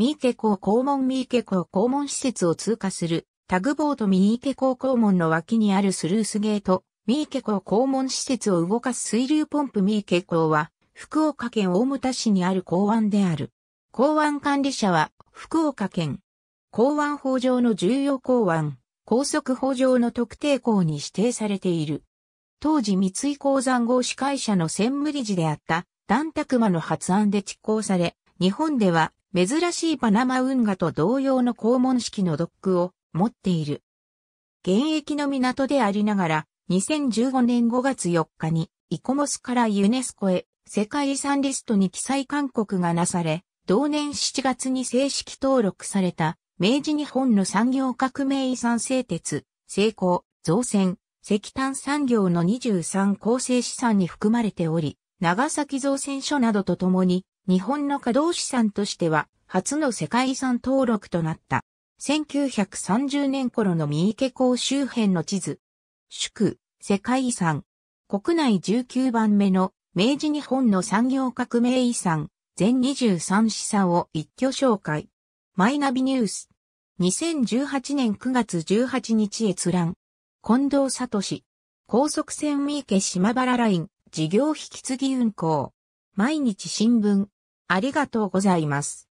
三池港港門三池港港門施設を通過する、タグボート三池港港門の脇にあるスルースゲート、三池港港門施設を動かす水流ポンプ三池港は、福岡県大牟田市にある港湾である。港湾管理者は、福岡県。港湾法上の重要港湾、高速法上の特定港に指定されている。当時三井鉱山合資会社の専務理事であった、段拓馬の発案で実行され、日本では珍しいパナマ運河と同様の肛門式のドックを持っている。現役の港でありながら、2015年5月4日に、イコモスからユネスコへ世界遺産リストに記載勧告がなされ、同年7月に正式登録された、明治日本の産業革命遺産製鉄、成功、造船、石炭産業の23構成資産に含まれており、長崎造船所などとともに日本の稼働資産としては初の世界遺産登録となった。1930年頃の三池港周辺の地図。宿、世界遺産。国内19番目の明治日本の産業革命遺産、全23資産を一挙紹介。マイナビニュース。2018年9月18日閲覧。近藤聡。高速船三池島原ライン、事業引き継ぎ運行。毎日新聞。ありがとうございます。